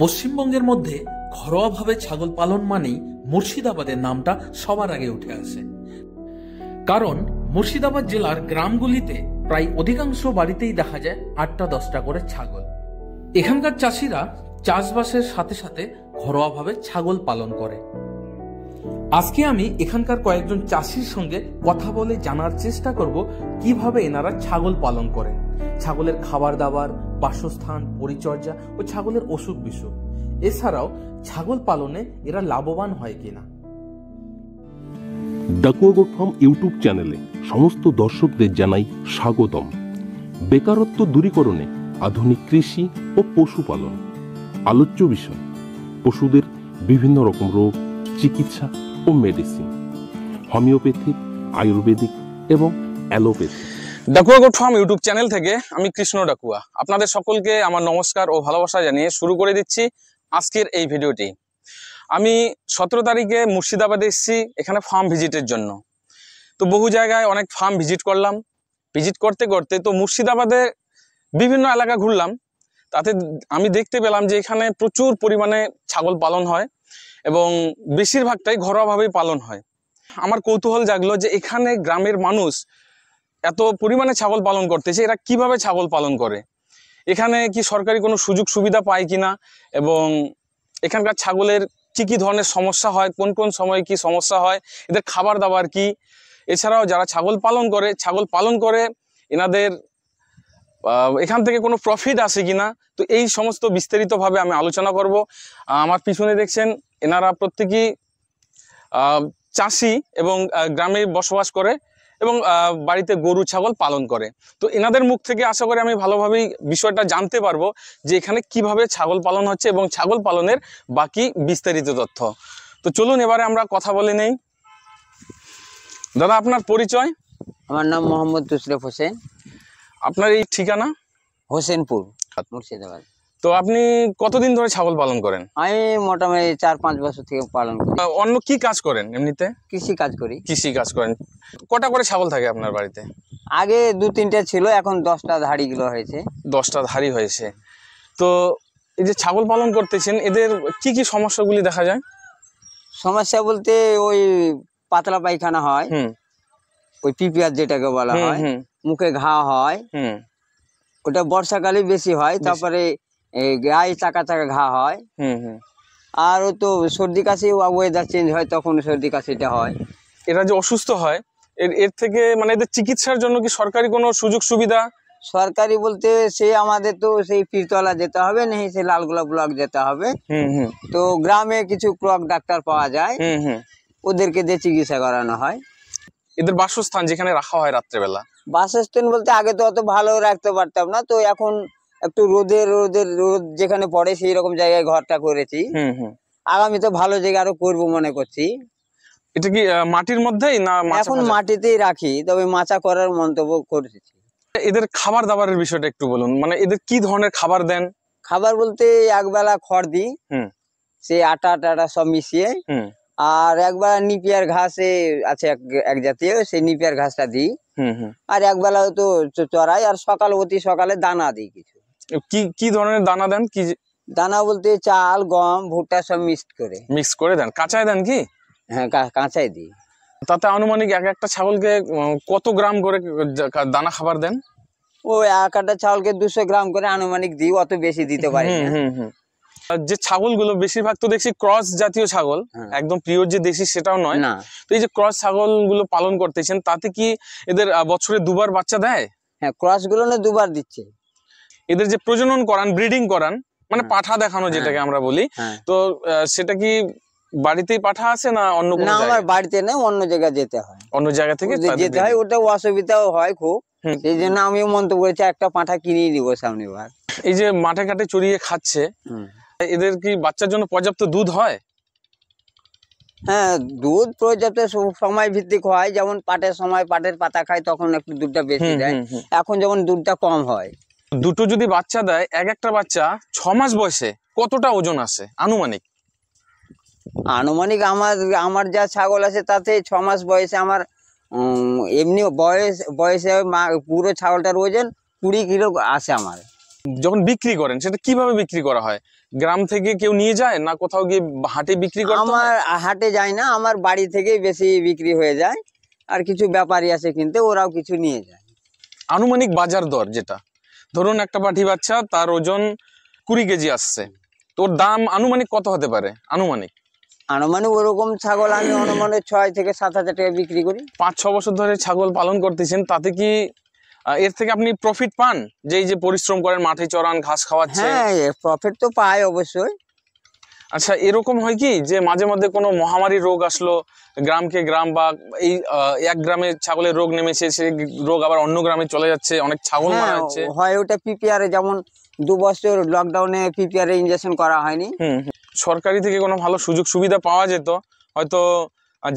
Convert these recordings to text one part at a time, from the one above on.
পশ্চিমবঙ্গের মধ্যে ঘরোয়াভাবে ছাগল পালন মানেই মুর্শিদাবাদের নামটা সবার আগে উঠে আসে কারণ মুর্শিদাবাদ জেলার গ্রামগুলিতে প্রায় অধিকাংশ বাড়িতেই দেখা যায় আটটা দশটা করে ছাগল এখানকার চাষিরা চাষবাসের সাথে সাথে ঘরোয়াভাবে ছাগল পালন করে আজকে আমি এখানকার কয়েকজন চাষির সঙ্গে কথা বলে জানার চেষ্টা করব কিভাবে এনারা ছাগল পালন করেন ছাগলের খাবার দাবার বাসস্থান পরিচর্যা ও ছাগলের অসুখ বিসুখ এছাড়াও ছাগল পালনে এরা লাভবান হয় কিনা ডাকুয়া ফার্ম ইউটিউব চ্যানেলে সমস্ত দর্শকদের জানাই স্বাগতম বেকারত্ব দূরীকরণে আধুনিক কৃষি ও পশুপালন আলোচ্য বিষয় পশুদের বিভিন্ন রকম রোগ চিকিৎসা ও মেডিসিন হোমিওপ্যাথিক আয়ুর্বেদিক এবং অ্যালোপ্যাথি ডাকুয়া গুড ফার্ম ইউটিউব চ্যানেল থেকে আমি কৃষ্ণ ডাকুয়া আপনাদের সকলকে আমার নমস্কার ও ভালোবাসা জানিয়ে শুরু করে দিচ্ছি আজকের এই ভিডিওটি আমি সতেরো তারিখে মুর্শিদাবাদে এসেছি এখানে ফার্ম ভিজিটের জন্য তো বহু জায়গায় অনেক ফার্ম ভিজিট করলাম ভিজিট করতে করতে তো মুর্শিদাবাদে বিভিন্ন এলাকা ঘুরলাম তাতে আমি দেখতে পেলাম যে এখানে প্রচুর পরিমাণে ছাগল পালন হয় এবং বেশিরভাগটাই ঘরোয়াভাবেই পালন হয় আমার কৌতূহল জাগলো যে এখানে গ্রামের মানুষ এত পরিমাণে ছাগল পালন করতেছে এরা কিভাবে ছাগল পালন করে এখানে কি সরকারি কোনো সুযোগ সুবিধা পায় কিনা এবং এখানকার ছাগলের কী কী ধরনের সমস্যা হয় কোন কোন সময়ে কি সমস্যা হয় এদের খাবার দাবার কি এছাড়াও যারা ছাগল পালন করে ছাগল পালন করে এনাদের এখান থেকে কোনো প্রফিট আসে কিনা তো এই সমস্ত বিস্তারিতভাবে আমি আলোচনা করব আমার পিছনে দেখছেন এনারা প্রত্যেকেই চাষি এবং গ্রামে বসবাস করে এবং বাড়িতে গরু ছাগল পালন করে তো এনাদের মুখ থেকে আশা করে আমি ভালোভাবেই বিষয়টা জানতে পারবো যে এখানে কিভাবে ছাগল পালন হচ্ছে এবং ছাগল পালনের বাকি বিস্তারিত তথ্য তো চলুন এবারে আমরা কথা বলে নেই দাদা আপনার পরিচয় আমার নাম মোহাম্মদ তুসরেফ হোসেন আপনার এই ঠিকানা হোসেনপুর মুর্শিদাবাদ তো আপনি কতদিন ধরে ছাগল পালন করেন আমি মোটামুটি চার পাঁচ বছর থেকে পালন করি অন্য কি কাজ করেন এমনিতে কৃষি কাজ করি কৃষি কাজ করেন কটা করে ছাগল থাকে আপনার বাড়িতে আগে দু তিনটা ছিল এখন দশটা ধাড়িগুলো হয়েছে দশটা ধাড়ি হয়েছে তো এই যে ছাগল পালন করতেছেন এদের কি কি সমস্যাগুলি দেখা যায় সমস্যা বলতে ওই পাতলা পায়খানা হয় ওই পিপিআর যেটাকে বলা হয় মুখে ঘা হয় ওটা বর্ষাকালে বেশি হয় তারপরে এই গায়ে চাকা চাকা ঘা হয় আর ও তো সর্দি কাশি ওয়েদার চেঞ্জ হয় তখন সর্দি কাশিটা হয় এরা যে অসুস্থ হয় এর এর থেকে মানে এদের চিকিৎসার জন্য কি সরকারি কোনো সুযোগ সুবিধা সরকারি বলতে সে আমাদের তো সেই পীরতলা যেতে হবে নেই সেই লালগোলা ব্লক যেতে হবে তো গ্রামে কিছু ক্রক ডাক্তার পাওয়া যায় ওদেরকে দিয়ে চিকিৎসা করানো হয় এদের বাসস্থান যেখানে রাখা হয় রাত্রেবেলা বাসস্থান বলতে আগে তো অত ভালো রাখতে পারতাম না তো এখন একটু রোদে রোদের রোদ যেখানে পড়ে সেই রকম জায়গায় ঘরটা করেছি তো ভালো জায়গা আরো করবো মনে করছি এটা কি মাটির মধ্যেই না এখন মাটিতেই রাখি তবে মাচা করার মন্তব্য করেছি এদের খাবার দাবারের বিষয়টা একটু বলুন মানে এদের কি ধরনের খাবার দেন খাবার বলতে একবেলা খড় দিই সে আটা টাটা সব মিশিয়ে আর একবেলা নিপিয়ার ঘাসে আছে এক জাতীয় সেই নিপিয়ার ঘাসটা দিই আর একবেলা তো চড়াই আর সকাল অতি সকালে দানা দিই কিছু কি কি ধরনের দানা দেন কি দানা বলতে চাল গম ভুট্টা সব মিক্সড করে মিক্স করে দেন কাঁচায় দেন কি হ্যাঁ কাঁচায় দিই তাতে আনুমানিক এক একটা ছাগলকে কত গ্রাম করে দানা খাবার দেন ও এক একটা ছাগলকে দুশো গ্রাম করে আনুমানিক দিই অত বেশি দিতে পারি যে ছাগলগুলো বেশিরভাগ তো দেখছি ক্রস জাতীয় ছাগল হ্যাঁ। একদম প্রিয় যে দেশি সেটাও নয় না তো এই যে ক্রস ছাগলগুলো পালন করতেছেন তাতে কি এদের বছরে দুবার বাচ্চা দেয় হ্যাঁ ক্রস গুলো দুবার দিচ্ছে এদের যে প্রজনন করান ব্রিডিং করান মানে হ্যাঁ। পাঠা দেখানো হ্যাঁ। যেটাকে আমরা বলি হ্যাঁ। তো সেটা কি বাড়িতেই পাঠা আছে না অন্য কোনো আমার বাড়িতে না অন্য জায়গায় যেতে হয় অন্য জায়গা থেকে যেতে হয় ওটা অসুবিধাও হয় খুব এই জন্য আমি মন্তব্য করেছি একটা পাঠা কিনে নিব সামনে বার এই যে মাঠে ঘাটে চড়িয়ে খাচ্ছে এদের কি বাচ্চার জন্য পর্যাপ্ত দুধ হয় হ্যাঁ দুধ পর্যাপ্ত সময় ভিত্তিক হয় যেমন পাটের সময় পাটের পাতা খায় তখন একটু দুধটা বেশি দেয় এখন যেমন দুধটা কম হয় দুটো যদি বাচ্চা দেয় এক একটা বাচ্চা ছ মাস বয়সে কতটা ওজন আসে আনুমানিক আনুমানিক আমার আমার যা ছাগল আছে তাতে ছ মাস বয়সে আমার এমনি বয়স বয়সে পুরো ছাগলটার ওজন কুড়ি কিলো আসে আমার যখন বিক্রি করেন সেটা কিভাবে বিক্রি করা হয় গ্রাম থেকে কেউ নিয়ে যায় না কোথাও গিয়ে হাটে বিক্রি করে আমার হাটে যায় না আমার বাড়ি থেকেই বেশি বিক্রি হয়ে যায় আর কিছু ব্যাপারী আছে কিন্তু ওরাও কিছু নিয়ে যায় আনুমানিক বাজার দর যেটা ধরুন একটা পাঠি বাচ্চা তার ওজন কুড়ি কেজি আসছে তোর দাম আনুমানিক কত হতে পারে আনুমানিক আনুমানিক ওরকম ছাগল আমি অনুমানের ছয় থেকে সাত হাজার টাকা বিক্রি করি পাঁচ ছ বছর ধরে ছাগল পালন করতেছেন তাতে কি এর থেকে আপনি প্রফিট পান যে এই যে পরিশ্রম করেন মাঠে চড়ান ঘাস খাওয়াচ্ছে হ্যাঁ প্রফিট তো পাই অবশ্যই আচ্ছা এরকম হয় কি যে মাঝে মধ্যে কোনো মহামারী রোগ আসলো গ্রামকে গ্রাম বা এই এক গ্রামে ছাগলের রোগ নেমেছে সেই রোগ আবার অন্য গ্রামে চলে যাচ্ছে অনেক ছাগল মারা হ্যাঁ, হয় ওটা পিপিআর যেমন দু বছর লকডাউনে পিপিআর ইনজেকশন করা হয়নি সরকারি থেকে কোনো ভালো সুযোগ সুবিধা পাওয়া যেত হয়তো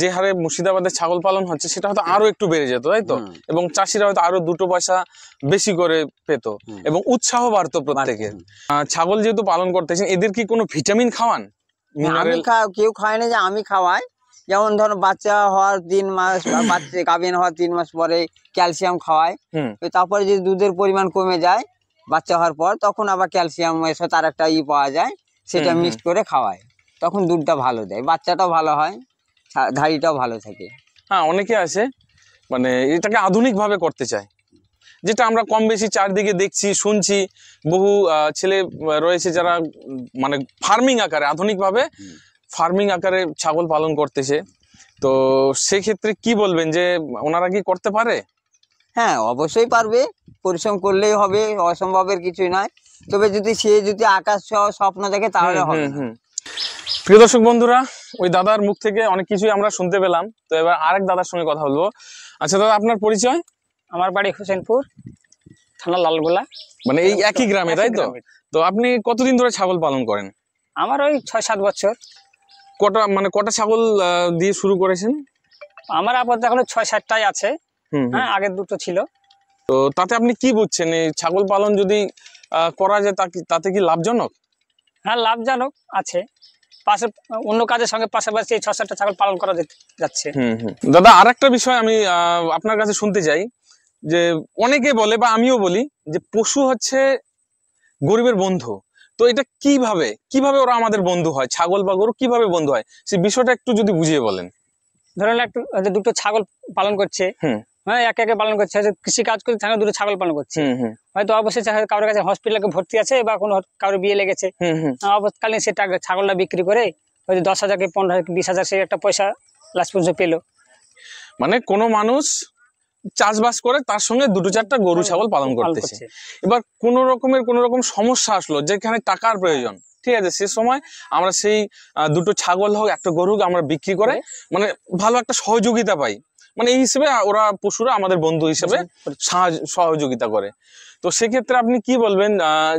যে হারে মুর্শিদাবাদে ছাগল পালন হচ্ছে সেটা হয়তো আরো একটু বেড়ে যেত তাই তো এবং চাষিরা হয়তো আরো দুটো পয়সা বেশি করে পেত এবং উৎসাহ বাড়তো প্রত্যেকে ছাগল যেহেতু পালন করতেছেন এদের কি কোনো ভিটামিন খাওয়ান কেউ খাওয়ায় না যে আমি খাওয়াই যেমন ধরো বাচ্চা হওয়ার তিন মাস বাচ্চা গাভিন হওয়ার তিন মাস পরে ক্যালসিয়াম খাওয়ায় তারপরে যদি দুধের পরিমাণ কমে যায় বাচ্চা হওয়ার পর তখন আবার ক্যালসিয়াম এসে তার একটা ই পাওয়া যায় সেটা মিক্সড করে খাওয়ায় তখন দুধটা ভালো দেয় বাচ্চাটাও ভালো হয় ধাড়িটাও ভালো থাকে হ্যাঁ অনেকে আছে মানে এটাকে আধুনিকভাবে করতে চায় যেটা আমরা কম বেশি চারদিকে দেখছি শুনছি বহু ছেলে রয়েছে যারা মানে ফার্মিং আকারে আধুনিকভাবে ফার্মিং আকারে ছাগল পালন করতেছে তো সেক্ষেত্রে কি বলবেন যে ওনারা কি করতে পারে হ্যাঁ অবশ্যই পারবে পরিশ্রম করলেই হবে অসম্ভবের কিছুই নয় তবে যদি সে যদি আকাশ সহ স্বপ্ন দেখে তাহলে হবে প্রিয় দর্শক বন্ধুরা ওই দাদার মুখ থেকে অনেক কিছুই আমরা শুনতে পেলাম তো এবার আরেক দাদার সঙ্গে কথা বলবো আচ্ছা দাদা আপনার পরিচয় আমার বাড়ি হোসেনপুর থানা লালগোলা মানে এই একই গ্রামে তাই তো তো আপনি কতদিন ধরে ছাগল পালন করেন আমার ওই ছয় সাত বছর কটা মানে কটা ছাগল দিয়ে শুরু করেছেন আমার আপাতত এখন ছয় সাতটাই আছে হ্যাঁ আগের দুটো ছিল তো তাতে আপনি কি বুঝছেন এই ছাগল পালন যদি করা যায় তাতে কি লাভজনক হ্যাঁ লাভজনক আছে পাশে অন্য কাজের সঙ্গে পাশাপাশি এই ছ সাতটা ছাগল পালন করা যাচ্ছে দাদা আর একটা বিষয় আমি আপনার কাছে শুনতে চাই যে অনেকে বলে বা আমিও বলি যে পশু হচ্ছে গরিবের বন্ধু তো এটা কিভাবে কিভাবে ওরা আমাদের বন্ধু হয় ছাগল বা গরু কিভাবে বন্ধু হয় সেই বিষয়টা একটু যদি বুঝিয়ে বলেন ধরেন একটু দুটো ছাগল পালন করছে হ্যাঁ একে একে পালন করছে কৃষি কাজ করে সেখানে দুটো ছাগল পালন করছে হয়তো অবশ্যই কারোর কাছে হসপিটালে ভর্তি আছে বা কোনো কারোর বিয়ে লেগেছে অবস্থাকালীন সে ছাগলটা বিক্রি করে হয়তো দশ হাজার কি পনেরো হাজার বিশ হাজার সে একটা পয়সা লাস্ট পর্যন্ত পেলো মানে কোনো মানুষ চাষবাস করে তার সঙ্গে দুটো চারটা গরু ছাগল পালন করতেছে এবার কোন রকমের কোন রকম সমস্যা আসলো যেখানে টাকার প্রয়োজন ঠিক আছে সে সময় আমরা সেই দুটো ছাগল হোক একটা গরু হোক আমরা বিক্রি করে মানে ভালো একটা সহযোগিতা পাই মানে এই হিসেবে ওরা পশুরা আমাদের বন্ধু হিসেবে সহযোগিতা করে তো সেক্ষেত্রে আপনি কি বলবেন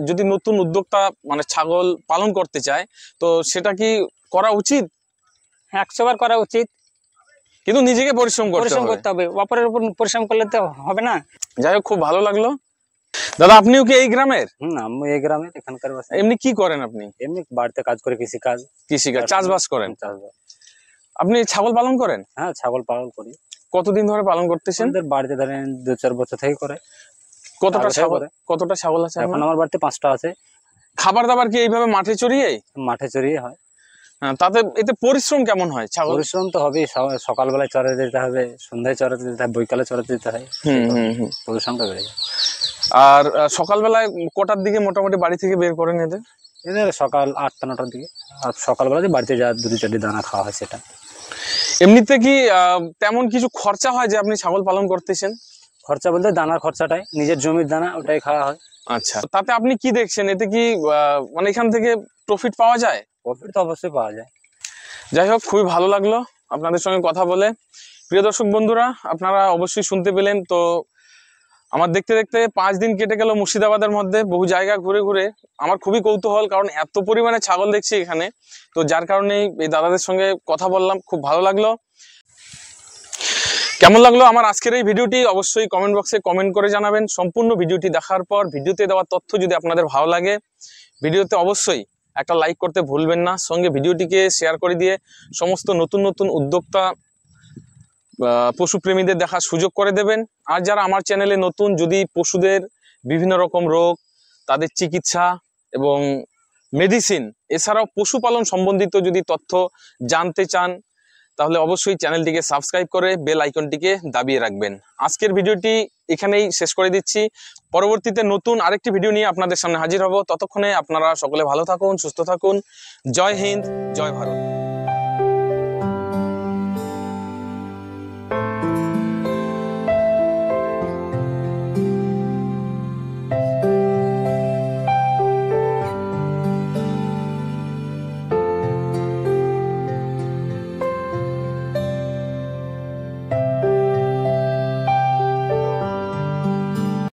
যদি নতুন উদ্যোক্তা মানে ছাগল পালন করতে চায় তো সেটা কি করা উচিত হ্যাঁ, একশোবার করা উচিত কিন্তু নিজেকে পরিশ্রম পরিশ্রম করতে হবে অপরের উপর পরিশ্রম করলে তো হবে না যাই খুব ভালো লাগলো দাদা আপনিও কি এই গ্রামের আমি এই গ্রামের এখানকার এমনি কি করেন আপনি এমনি বাড়িতে কাজ করে কৃষি কাজ চাষবাস করেন চাষবাস আপনি ছাগল পালন করেন হ্যাঁ ছাগল পালন করি কতদিন ধরে পালন করতেছেন বাড়িতে ধরেন দু চার বছর থেকে করে কতটা ছাগল কতটা ছাগল আছে এখন আমার বাড়িতে পাঁচটা আছে খাবার দাবার কি এইভাবে মাঠে চড়িয়ে মাঠে চড়িয়ে হয় হ্যাঁ, তাতে এতে পরিশ্রম কেমন হয় ছাগল পরিশ্রম তো হবেই সকালবেলায় চড়াতে যেতে হবে সন্ধ্যায় চড়াতে যেতে হবে বৈকালে চড়াতে যেতে হয় পরিশ্রমটা বেড়ে যায় আর সকালবেলায় কটার দিকে মোটামুটি বাড়ি থেকে বের করেন এদের এদের সকাল আটটা নটার দিকে আর সকালবেলা যে বাড়িতে যা দুটি চারটি দানা খাওয়া হয় সেটা এমনিতে কি তেমন কিছু খরচা হয় যে আপনি ছাগল পালন করতেছেন খরচা বলতে দানার খরচাটাই নিজের জমির দানা ওটাই খাওয়া হয় আচ্ছা তাতে আপনি কি দেখছেন এতে কি মানে এখান থেকে প্রফিট পাওয়া যায় প্রফিট তো অবশ্যই পাওয়া যায় যাই হোক খুবই ভালো লাগলো আপনাদের সঙ্গে কথা বলে প্রিয় দর্শক বন্ধুরা আপনারা অবশ্যই শুনতে পেলেন তো আমার দেখতে দেখতে পাঁচ দিন কেটে গেল মুর্শিদাবাদের মধ্যে বহু জায়গা ঘুরে ঘুরে আমার খুবই কৌতূহল কারণ এত পরিমাণে ছাগল দেখছি এখানে তো যার কারণেই এই দাদাদের সঙ্গে কথা বললাম খুব ভালো লাগলো কেমন লাগলো আমার আজকের এই ভিডিওটি অবশ্যই কমেন্ট বক্সে কমেন্ট করে জানাবেন সম্পূর্ণ ভিডিওটি দেখার পর ভিডিওতে দেওয়া তথ্য যদি আপনাদের ভালো লাগে ভিডিওতে অবশ্যই একটা লাইক করতে ভুলবেন না সঙ্গে ভিডিওটিকে শেয়ার করে দিয়ে সমস্ত নতুন নতুন উদ্যোক্তা পশুপ্রেমীদের দেখার সুযোগ করে দেবেন আর যারা আমার চ্যানেলে নতুন যদি পশুদের বিভিন্ন রকম রোগ তাদের চিকিৎসা এবং মেডিসিন এছাড়াও পশুপালন সম্বন্ধিত যদি তথ্য জানতে চান তাহলে অবশ্যই চ্যানেলটিকে সাবস্ক্রাইব করে বেল আইকনটিকে দাবিয়ে রাখবেন আজকের ভিডিওটি এখানেই শেষ করে দিচ্ছি পরবর্তীতে নতুন আরেকটি ভিডিও নিয়ে আপনাদের সামনে হাজির হব ততক্ষণে আপনারা সকলে ভালো থাকুন সুস্থ থাকুন জয় হিন্দ জয় ভারত